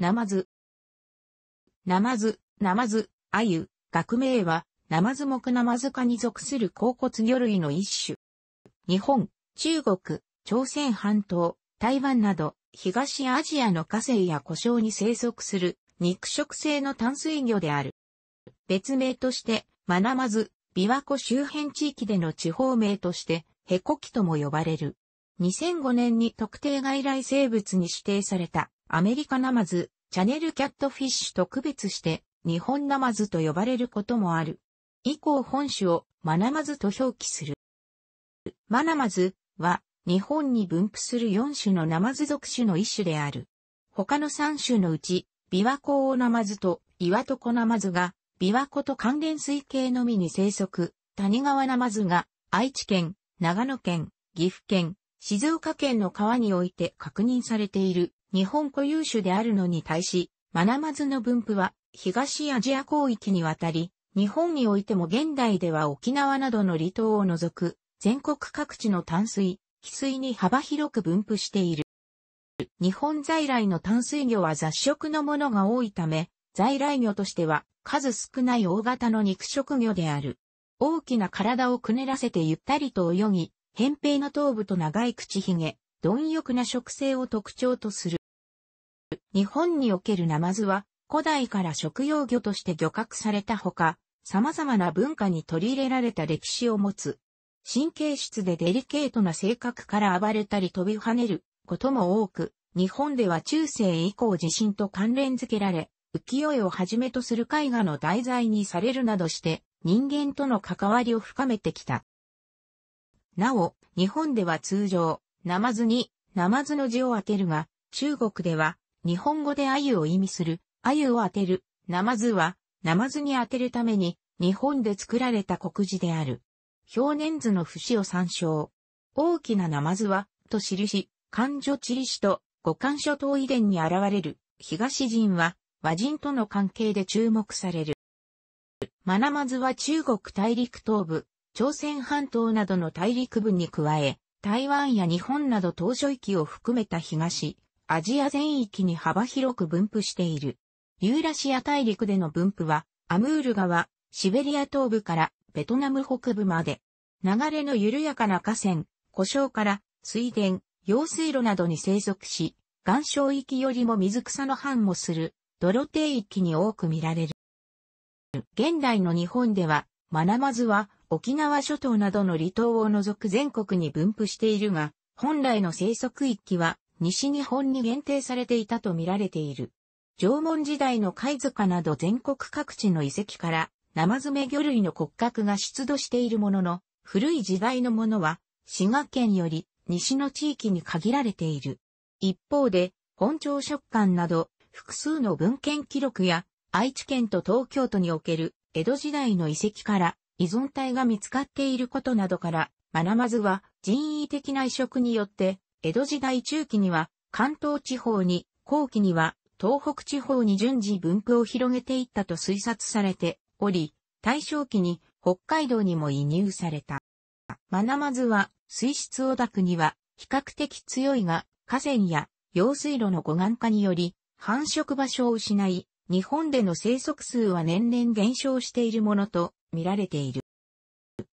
ナマズ。ナマズ、ナマズ、アユ、学名は、ナマズ目ナマズ科に属する甲骨魚類の一種。日本、中国、朝鮮半島、台湾など、東アジアの河川や湖沼に生息する、肉食性の淡水魚である。別名として、マナマズ、琵琶湖周辺地域での地方名として、ヘコキとも呼ばれる。2005年に特定外来生物に指定された。アメリカナマズ、チャネルキャットフィッシュと区別して、日本ナマズと呼ばれることもある。以降本種をマナマズと表記する。マナマズは日本に分布する4種のナマズ属種の一種である。他の3種のうち、ビワコオナマズとイワトコナマズが、ビワコと関連水系のみに生息、谷川ナマズが愛知県、長野県、岐阜県、静岡県の川において確認されている。日本固有種であるのに対し、マナマズの分布は東アジア広域にわたり、日本においても現代では沖縄などの離島を除く全国各地の淡水、汽水に幅広く分布している。日本在来の淡水魚は雑食のものが多いため、在来魚としては数少ない大型の肉食魚である。大きな体をくねらせてゆったりと泳ぎ、扁平な頭部と長い口ひげ、貪欲な食性を特徴とする。日本におけるナマズは古代から食用魚として漁獲されたほか、様々な文化に取り入れられた歴史を持つ。神経質でデリケートな性格から暴れたり飛び跳ねることも多く、日本では中世以降地震と関連づけられ、浮世絵をはじめとする絵画の題材にされるなどして人間との関わりを深めてきた。なお、日本では通常、ナマズにナマズの字を当てるが、中国では日本語で鮎を意味する、鮎を当てる、ナマズは、ナマズに当てるために、日本で作られた国字である。表年図の節を参照。大きなナマズは、と印、漢女地理師と五漢諸島遺伝に現れる、東人は、和人との関係で注目される。マナマズは中国大陸東部、朝鮮半島などの大陸部に加え、台湾や日本など島嶼域を含めた東、アジア全域に幅広く分布している。ユーラシア大陸での分布は、アムール川、シベリア東部からベトナム北部まで、流れの緩やかな河川、故障から水田、用水路などに生息し、岩礁域よりも水草の繁もする、泥低域に多く見られる。現代の日本では、マナマズは沖縄諸島などの離島を除く全国に分布しているが、本来の生息域は西日本に限定されていたと見られている。縄文時代の貝塚など全国各地の遺跡から、生爪魚類の骨格が出土しているものの、古い時代のものは、滋賀県より西の地域に限られている。一方で、本庁食館など、複数の文献記録や、愛知県と東京都における江戸時代の遺跡から依存体が見つかっていることなどから、学まずは人為的な移植によって江戸時代中期には関東地方に、後期には東北地方に順次分布を広げていったと推察されており、大正期に北海道にも移入された。マナマズは水質オダクには比較的強いが、河川や用水路の護岸化により繁殖場所を失い、日本での生息数は年々減少しているものと見られている。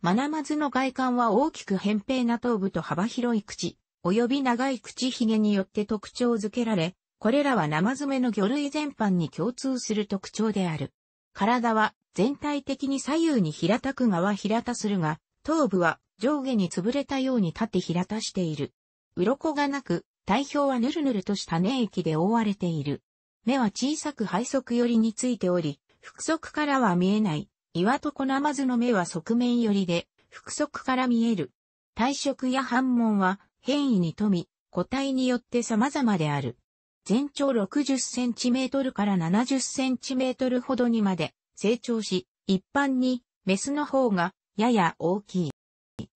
マナマズの外観は大きく扁平な頭部と幅広い口、及び長い口ひげによって特徴づけられ、これらは生爪の魚類全般に共通する特徴である。体は全体的に左右に平たく側平たするが、頭部は上下に潰れたように縦平たしている。鱗がなく、体表はぬるぬるとした粘液で覆われている。目は小さく背側寄りについており、腹側からは見えない。岩と小ナマズの目は側面寄りで、腹側から見える。体色や反紋は変異に富み、個体によって様々である。全長 60cm から 70cm ほどにまで成長し、一般にメスの方がやや大きい。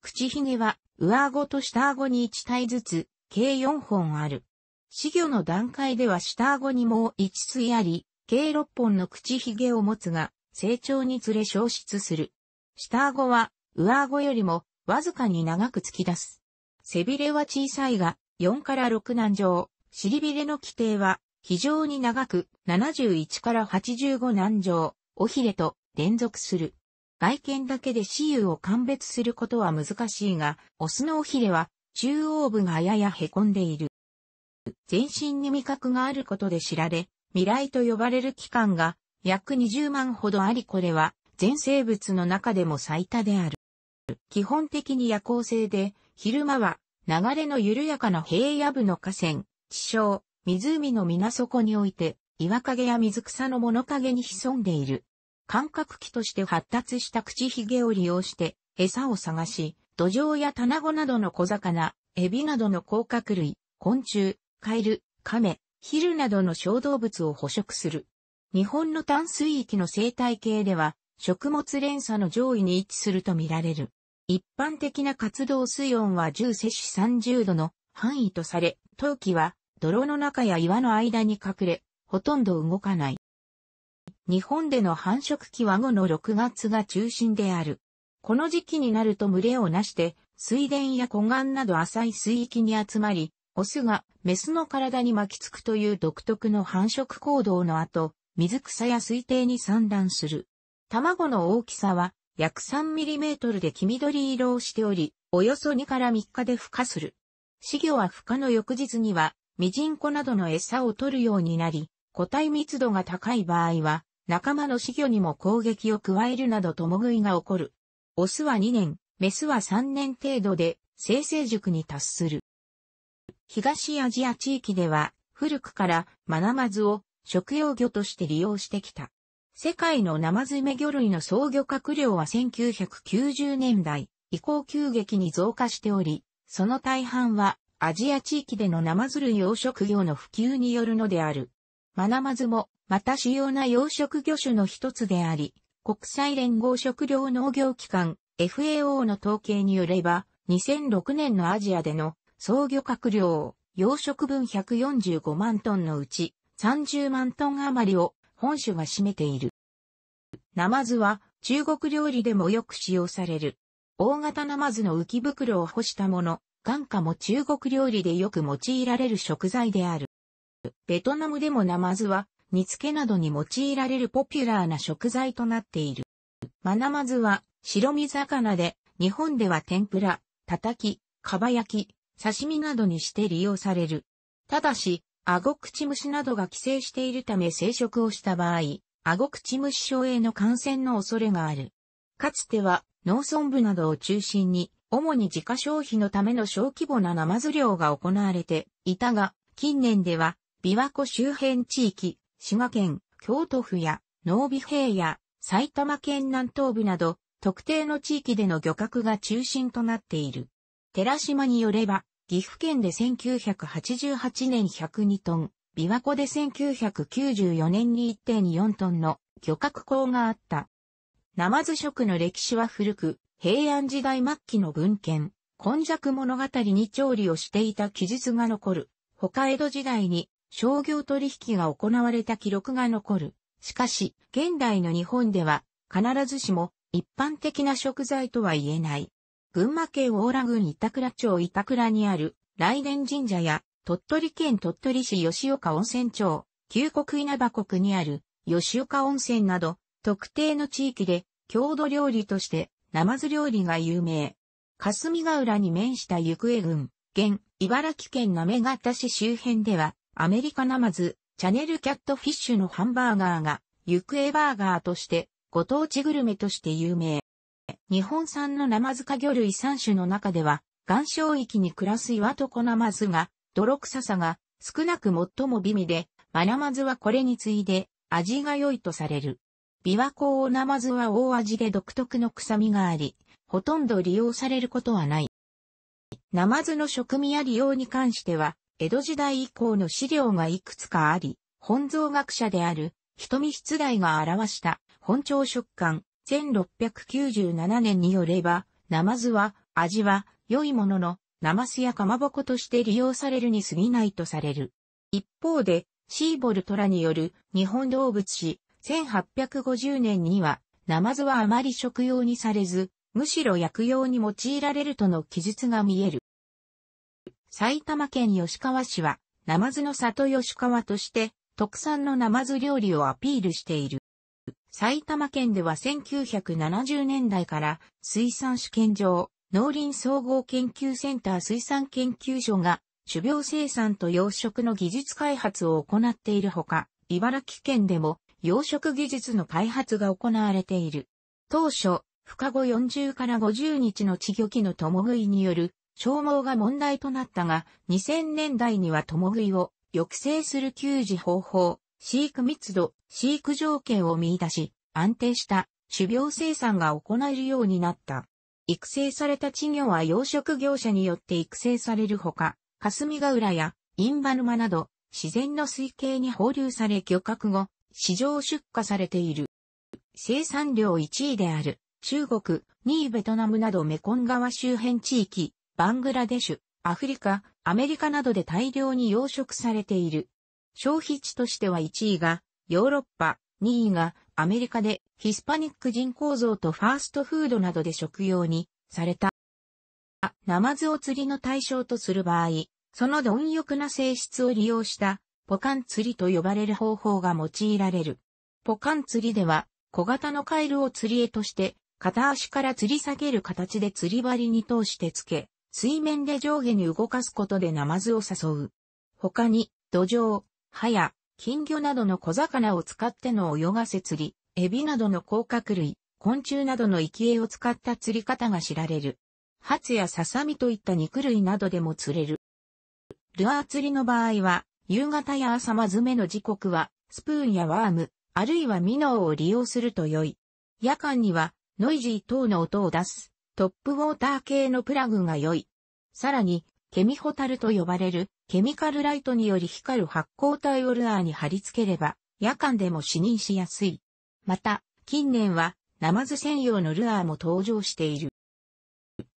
口ひげは上顎と下顎に1体ずつ計4本ある。死魚の段階では下顎にもう1水あり、計6本の口ひげを持つが、成長につれ消失する。下顎は上顎よりもわずかに長く突き出す。背びれは小さいが、4から6難上、尻びれの規定は、非常に長く、71から85難上、尾ひれと連続する。外見だけで雌雄を鑑別することは難しいが、オスの尾ひれは、中央部がやや凹んでいる。全身に味覚があることで知られ、未来と呼ばれる期間が約20万ほどありこれは全生物の中でも最多である。基本的に夜行性で昼間は流れの緩やかな平野部の河川、地上、湖の水底において、岩陰や水草の物陰に潜んでいる。感覚器として発達した口ひげを利用して、餌を探し、土壌や卵などの小魚、エビなどの甲殻類、昆虫、カエル、カメ、ヒルなどの小動物を捕食する。日本の淡水域の生態系では、食物連鎖の上位に位置するとみられる。一般的な活動水温は10摂氏30度の範囲とされ、陶器は泥の中や岩の間に隠れ、ほとんど動かない。日本での繁殖期は後の6月が中心である。この時期になると群れをなして、水田や湖岸など浅い水域に集まり、オスがメスの体に巻きつくという独特の繁殖行動の後、水草や水底に産卵する。卵の大きさは約 3mm で黄緑色をしており、およそ2から3日で孵化する。死魚は孵化の翌日には、ミジンコなどの餌を取るようになり、個体密度が高い場合は、仲間の死魚にも攻撃を加えるなど共食いが起こる。オスは2年、メスは3年程度で、生成塾に達する。東アジア地域では、古くからマナマズを食用魚として利用してきた。世界の生詰魚類の総漁獲量は1990年代以降急激に増加しており、その大半はアジア地域での生マズ類養殖業の普及によるのである。マナマズもまた主要な養殖魚種の一つであり、国際連合食糧農業機関 FAO の統計によれば、2006年のアジアでの総漁獲量、養殖分145万トンのうち30万トン余りを本種が占めている。ナマズは中国料理でもよく使用される。大型ナマズの浮き袋を干したもの、眼下も中国料理でよく用いられる食材である。ベトナムでもナマズは煮付けなどに用いられるポピュラーな食材となっている。マナマズは白身魚で日本では天ぷら、叩き、かば焼き、刺身などにして利用される。ただし、顎口虫などが寄生しているため生殖をした場合、顎口虫症への感染の恐れがある。かつては農村部などを中心に、主に自家消費のための小規模なナマズ漁が行われていたが、近年では、琵琶湖周辺地域、滋賀県、京都府や、農美平野、埼玉県南東部など、特定の地域での漁獲が中心となっている。寺島によれば、岐阜県で1988年102トン、琵琶湖で1994年に1.4トンの漁獲港があった。ナマズ食の歴史は古く、平安時代末期の文献、根弱物語に調理をしていた記述が残る。他江戸時代に商業取引が行われた記録が残る。しかし、現代の日本では必ずしも一般的な食材とは言えない。群馬県大良郡板倉町板倉にある、雷電神社や、鳥取県鳥取市吉岡温泉町、旧国稲葉国にある、吉岡温泉など、特定の地域で、郷土料理として、ナマズ料理が有名。霞ヶ浦に面した行方郡、現、茨城県なめがた市周辺では、アメリカナマズ、チャネルキャットフィッシュのハンバーガーが、行方バーガーとして、ご当地グルメとして有名。日本産のナマズ科魚類3種の中では、岩礁域に暮らす岩床ナマズが、泥臭さが少なく最も美味で、マナマズはこれに次いで味が良いとされる。琵琶湖オナマズは大味で独特の臭みがあり、ほとんど利用されることはない。ナマズの食味や利用に関しては、江戸時代以降の資料がいくつかあり、本草学者である、瞳出題が表した、本朝食感、1697年によれば、ナマズは、味は、良いものの、ナマスやかまぼことして利用されるに過ぎないとされる。一方で、シーボルトラによる日本動物史、1850年には、ナマズはあまり食用にされず、むしろ薬用に用いられるとの記述が見える。埼玉県吉川市は、ナマズの里吉川として、特産のナマズ料理をアピールしている。埼玉県では1970年代から水産試験場、農林総合研究センター水産研究所が種苗生産と養殖の技術開発を行っているほか、茨城県でも養殖技術の開発が行われている。当初、深後40から50日の稚魚期の共食いによる消耗が問題となったが、2000年代には共食いを抑制する給仕方法、飼育密度、飼育条件を見出し、安定した種苗生産が行えるようになった。育成された稚魚は養殖業者によって育成されるほか、霞ヶ浦やインバ沼など自然の水系に放流され漁獲後、市場出荷されている。生産量1位である中国、2位ベトナムなどメコン川周辺地域、バングラデシュ、アフリカ、アメリカなどで大量に養殖されている。消費地としては1位がヨーロッパ、2位がアメリカでヒスパニック人口増とファーストフードなどで食用にされた。ナマズを釣りの対象とする場合、その貪欲な性質を利用したポカン釣りと呼ばれる方法が用いられる。ポカン釣りでは小型のカエルを釣り絵として片足から釣り下げる形で釣り針に通してつけ、水面で上下に動かすことでナマズを誘う。他に、土壌、ハヤ、金魚などの小魚を使っての泳がせ釣り、エビなどの甲殻類、昆虫などの生き餌を使った釣り方が知られる。ハツやササミといった肉類などでも釣れる。ルアー釣りの場合は、夕方や朝まずめの時刻は、スプーンやワーム、あるいはミノーを利用すると良い。夜間には、ノイジー等の音を出す、トップウォーター系のプラグが良い。さらに、ケミホタルと呼ばれる、ケミカルライトにより光る発光体をルアーに貼り付ければ、夜間でも視認しやすい。また、近年は、ナマズ専用のルアーも登場している。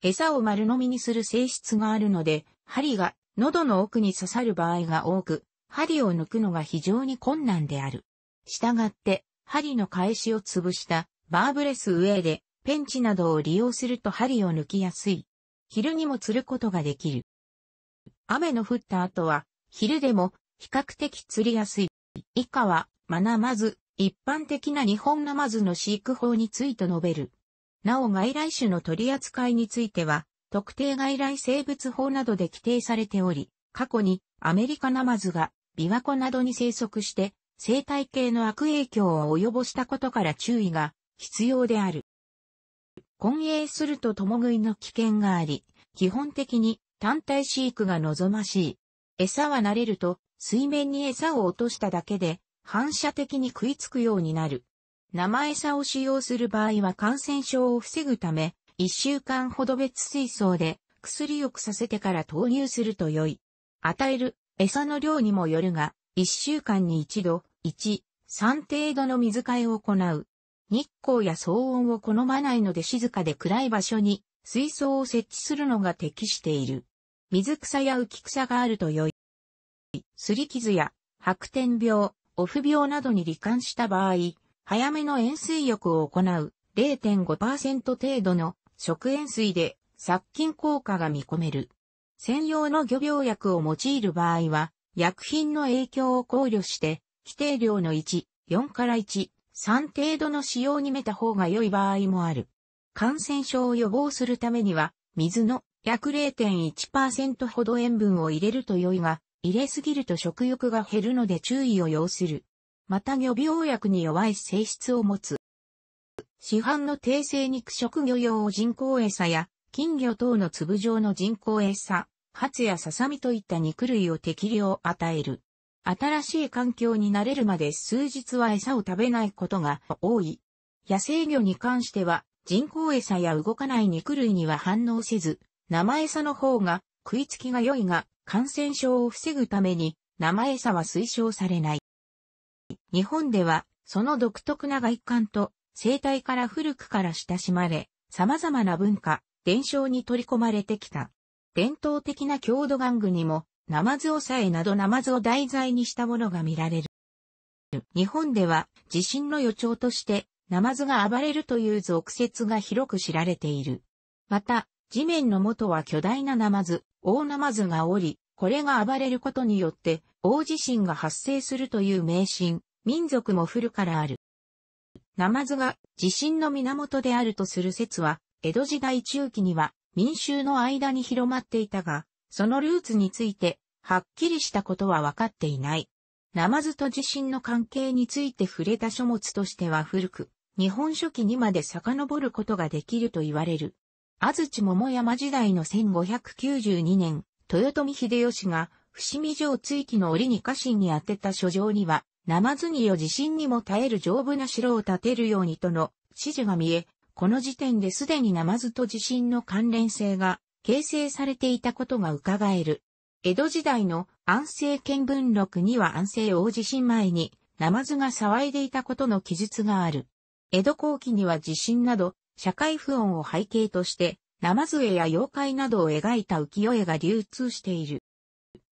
餌を丸飲みにする性質があるので、針が喉の奥に刺さる場合が多く、針を抜くのが非常に困難である。従って、針の返しを潰したバーブレスウェイでペンチなどを利用すると針を抜きやすい。昼にも釣ることができる。雨の降った後は、昼でも比較的釣りやすい。以下は、マナマズ、一般的な日本ナマズの飼育法について述べる。なお外来種の取り扱いについては、特定外来生物法などで規定されており、過去にアメリカナマズが琵琶湖などに生息して生態系の悪影響を及ぼしたことから注意が必要である。混泳すると共食いの危険があり、基本的に単体飼育が望ましい。餌は慣れると、水面に餌を落としただけで、反射的に食いつくようになる。生餌を使用する場合は感染症を防ぐため、一週間ほど別水槽で薬浴くさせてから投入すると良い。与える餌の量にもよるが、一週間に一度、一、三程度の水替えを行う。日光や騒音を好まないので静かで暗い場所に水槽を設置するのが適している。水草や浮き草があると良い。すり傷や白点病、オフ病などに罹患した場合、早めの塩水浴を行う0.5%程度の食塩水で殺菌効果が見込める。専用の漁病薬を用いる場合は、薬品の影響を考慮して、規定量の1、4から1、3程度の使用にめた方が良い場合もある。感染症を予防するためには、水の約0.1%ほど塩分を入れると良いが、入れすぎると食欲が減るので注意を要する。また魚病薬に弱い性質を持つ。市販の低生肉食魚用人工餌や、金魚等の粒状の人工餌、ハツやササミといった肉類を適量与える。新しい環境に慣れるまで数日は餌を食べないことが多い。野生魚に関しては人工餌や動かない肉類には反応せず、生餌の方が食いつきが良いが、感染症を防ぐために生餌は推奨されない。日本では、その独特な外観と生態から古くから親しまれ、様々な文化、伝承に取り込まれてきた。伝統的な郷土玩具にも、ナマズをさえなどナマズを題材にしたものが見られる。日本では地震の予兆としてナマズが暴れるという俗説が広く知られている。また、地面の元は巨大なナマズ、大ナマズがおり、これが暴れることによって、大地震が発生するという迷信、民族も古からある。ナマズが地震の源であるとする説は、江戸時代中期には民衆の間に広まっていたが、そのルーツについて、はっきりしたことはわかっていない。ナマズと地震の関係について触れた書物としては古く、日本書紀にまで遡ることができると言われる。安土桃山時代の1592年、豊臣秀吉が伏見城追記の折に家臣に宛てた書状には、ナマズによ地震にも耐える丈夫な城を建てるようにとの指示が見え、この時点ですでにナマズと地震の関連性が形成されていたことが伺える。江戸時代の安政見聞録には安政大地震前にナマズが騒いでいたことの記述がある。江戸後期には地震など、社会不穏を背景として、生杖や妖怪などを描いた浮世絵が流通している。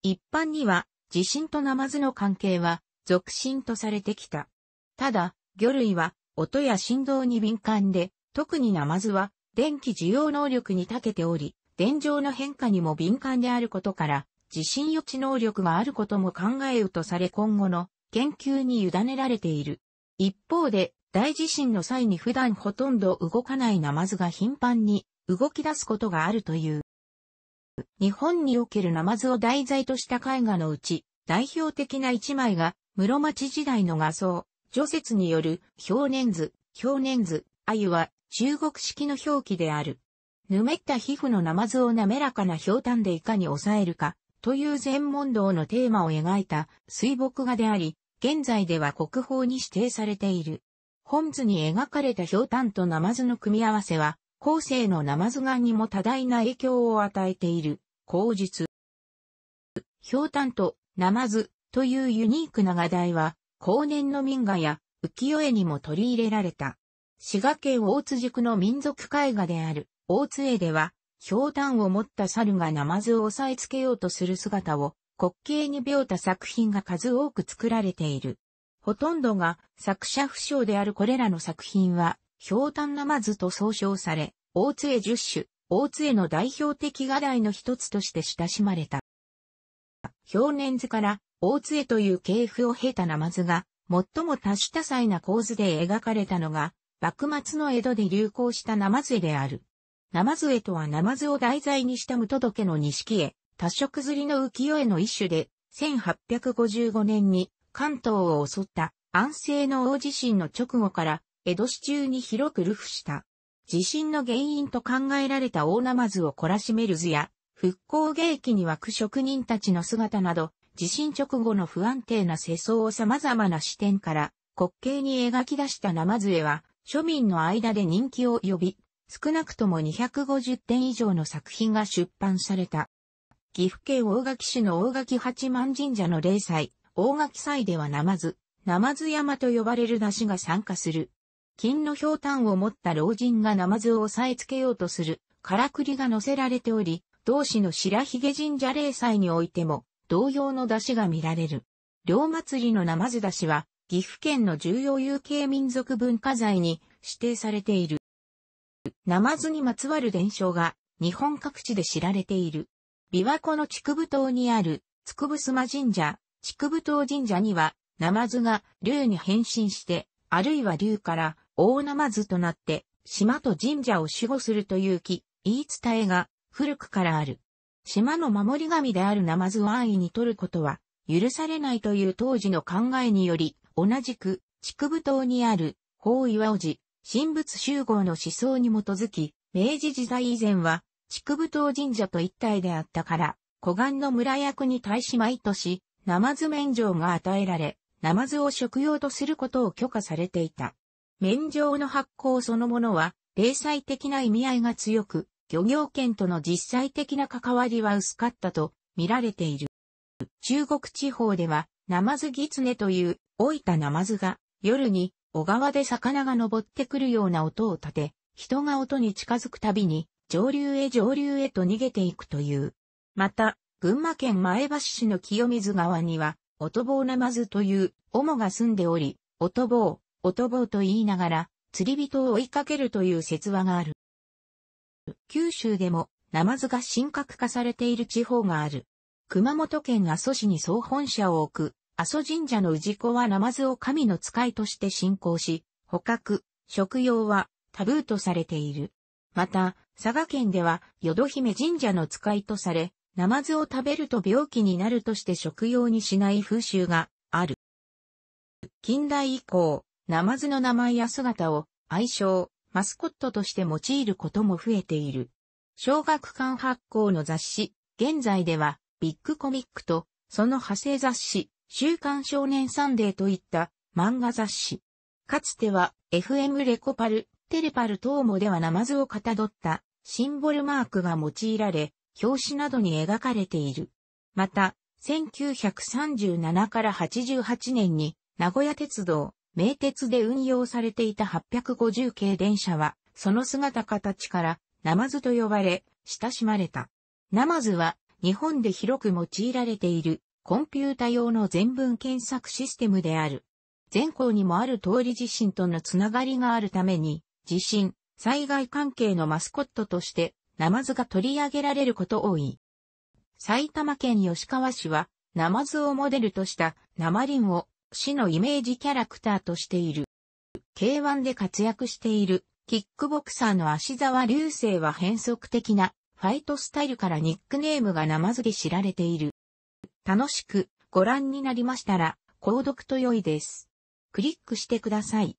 一般には、地震と生の関係は、俗心とされてきた。ただ、魚類は、音や振動に敏感で、特に生は、電気需要能力に長けており、電状の変化にも敏感であることから、地震予知能力があることも考えうとされ今後の研究に委ねられている。一方で、大地震の際に普段ほとんど動かないナマズが頻繁に動き出すことがあるという。日本におけるナマズを題材とした絵画のうち、代表的な一枚が、室町時代の画像、除雪による表年図、表年図、鮎は中国式の表記である。ぬめった皮膚のナマズを滑らかな氷炭でいかに抑えるか、という全問答のテーマを描いた水墨画であり、現在では国宝に指定されている。本図に描かれた氷炭とズの組み合わせは、後世のズ岩にも多大な影響を与えている、口述。氷炭とズというユニークな画題は、後年の民画や浮世絵にも取り入れられた。滋賀県大津塾の民族絵画である大津絵では、氷炭を持った猿がズを押さえつけようとする姿を滑稽に描た作品が数多く作られている。ほとんどが作者不詳であるこれらの作品は、氷炭ナマズと総称され、大津十種、大津の代表的画題の一つとして親しまれた。表年図から大津という系譜を経たナマズが、最も多種多彩な構図で描かれたのが、幕末の江戸で流行したナマズ絵である。ナマズ絵とはナマズを題材にした無届けの錦絵、多色釣りの浮世絵の一種で、1855年に関東を襲った安政の大地震の直後から江戸市中に広く流布した。地震の原因と考えられた大ナマズを懲らしめる図や、復興芸期に湧く職人たちの姿など、地震直後の不安定な世相を様々な視点から、滑稽に描き出したナマズ絵は、庶民の間で人気を呼び、少なくとも250点以上の作品が出版された。岐阜県大垣市の大垣八幡神社の霊祭、大垣祭ではナマズ、ナマズ山と呼ばれる出汁が参加する。金の氷炭を持った老人がナマズを押さえつけようとする、からくりが乗せられており、同市の白髭神社霊祭においても、同様の出汁が見られる。両祭りのナマズ出汁は、岐阜県の重要有形民族文化財に指定されている。ナマズにまつわる伝承が日本各地で知られている。琵琶湖の竹部島にある筑部磨神社、竹部島神社には、ナマズが竜に変身して、あるいは竜から大ナマズとなって、島と神社を守護するというき、言い伝えが古くからある。島の守り神であるナマズを安易に取ることは許されないという当時の考えにより、同じく、竹部島にある、法岩王寺、神仏集合の思想に基づき、明治時代以前は、竹部島神社と一体であったから、古岩の村役に対し毎年、ナマズ免状が与えられ、ナマズを食用とすることを許可されていた。免状の発行そのものは、零細的な意味合いが強く、漁業権との実際的な関わりは薄かったと見られている。中国地方では、ナマズギツネという老いたナマズが夜に小川で魚が登ってくるような音を立て、人が音に近づくたびに上流へ上流へと逃げていくという。また、群馬県前橋市の清水川には、おとぼうなまずという、おもが住んでおり、おとぼう、おとぼうと言いながら、釣り人を追いかけるという説話がある。九州でも、ナマズが深刻化されている地方がある。熊本県阿蘇市に総本社を置く、阿蘇神社の氏子はナマズを神の使いとして信仰し、捕獲、食用はタブーとされている。また、佐賀県では、淀姫神社の使いとされ、ナマズを食べると病気になるとして食用にしない風習がある。近代以降、ナマズの名前や姿を愛称、マスコットとして用いることも増えている。小学館発行の雑誌、現在ではビッグコミックとその派生雑誌、週刊少年サンデーといった漫画雑誌。かつては FM レコパル、テレパル等もではナマズをかたどったシンボルマークが用いられ、表紙などに描かれている。また、1937から88年に名古屋鉄道、名鉄で運用されていた850系電車は、その姿形から、ナマズと呼ばれ、親しまれた。ナマズは、日本で広く用いられている、コンピュータ用の全文検索システムである。全校にもある通り地震とのつながりがあるために、地震、災害関係のマスコットとして、ナマズが取り上げられること多い。埼玉県吉川市は、ナマズをモデルとしたナマリンを市のイメージキャラクターとしている。K1 で活躍しているキックボクサーの足沢流星は変則的なファイトスタイルからニックネームがナマズで知られている。楽しくご覧になりましたら、購読と良いです。クリックしてください。